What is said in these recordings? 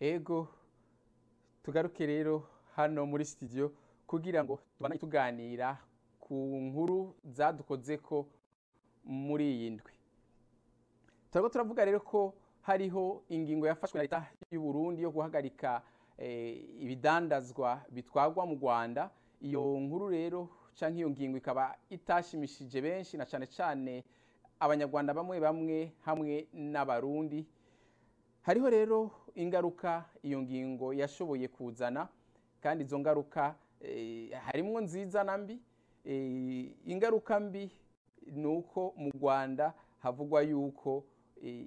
ego tugaruke rero hano muri sitidiyo kugira ngo tubane tuganira ku nkuru zadukoze ko muri iyi ndwi turabwo turavuga rero ko hariho ingingo yafashwe na leta y'u Burundi yo guhagarika eh, ibidandazwa bitwagwa mu rwanda iyo nkuru rero cyangwa iyo ngingo ikaba itashimishije benshi na cyane cyane abanyarwanda bamwe bamwe hamwe n'abarundi hariho rero ingaruka iyo ngingo yashoboye kuzana kandi izo ngaruka eh, harimo nziza na mbi eh, ingaruka mbi ni uko mu rwanda havugwa yuko eh,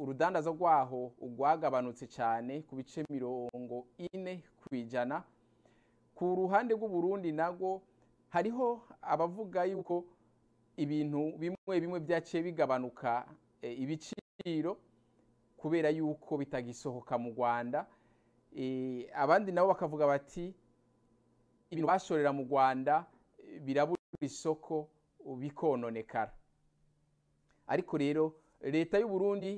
urudandaza rwaho rwagabanutse cyane ku bice mirongo ine ku ijana ku ruhande rw'uburundi nabwo hariho abavuga yuko ibintu bimwe bimwe byaciye bigabanuka ibiciro kubera yuko bitagisohoka mu rwanda eh, abandi nabo bakavuga bati ibintu bashorera mu rwanda eh, birabura isoko bikononekara ariko rero leta y'u Burundi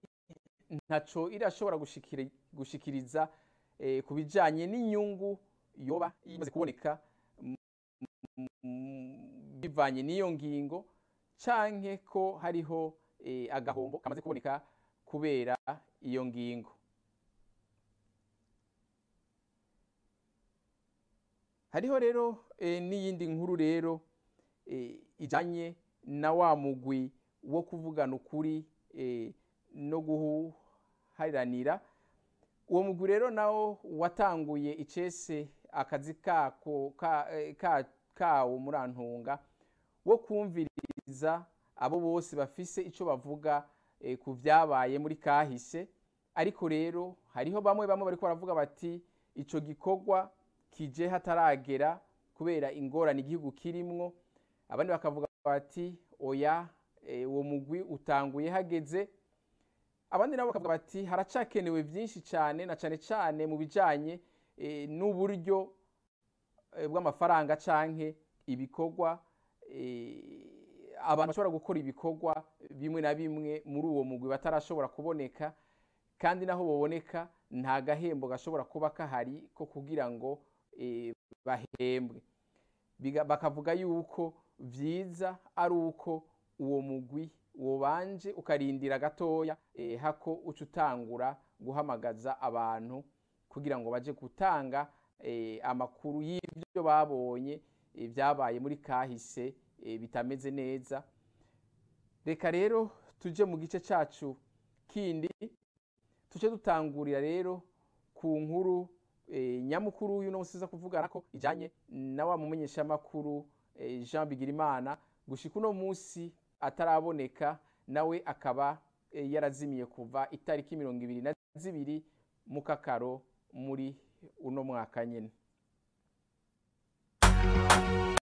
ntaco irashobora gushikiriza eh, ku bijyanye n'inyungu yoba imaze kuboneka bivanye n'iyo ngingo canke ko hariho agahombo kamaze kuboneka kubera iyo ngingo hariho rero eh, n'iyindi nkuru rero eh, ijyanye na wa mugwi wo kuvugana ukuri eh, no guharanira uwo mugwi rero nawo watanguye icese akazi kako kawo muri antunga wo kumviriza abo bose bafise icyo bavuga Eh, ku byabaye muri kahise ariko rero hariho bamwe bamwe bariko baravuga bati icyo gikorwa kije hataragera kubera ingorane igihugu kirimwo abandi bakavuga bati oya eh, uwo mugwi utanguye hageze abandi nabo bakavuga bati haracakenewe byinshi cyane na cyane cyane mu bijyanye eh, n'uburyo bw'amafaranga cyangwa ibikorwa abantu bashobora gukora ibikorwa bimwe na bimwe muri uwo mugwi batarashobora kuboneka kandi naho boboneka nta gahembo gashobora kuba kahari ko kugira ngo e, bahembwe bakavuga yuko byiza ari uko uwo mugwi wobanje ukarindira gatoya e, hako uca utangura guhamagaza abantu kugira ngo bajye gutanga e, amakuru y'ibyo babonye byabaye muri kahise Eh, bitameze neza reka rero tujye mu gice cyacu kindi tujye dutangurira rero ku nkuru eh, nyamukuru y'uno munsi uza kuvugana ko ijyanye na wa mumenyeshamakuru eh, jean bigirimana gushyika uno munsi ataraboneka nawe akaba yarazimiye kuva itariki mirongo ibiri na zibiri mu kakaro muri uno mwaka nyine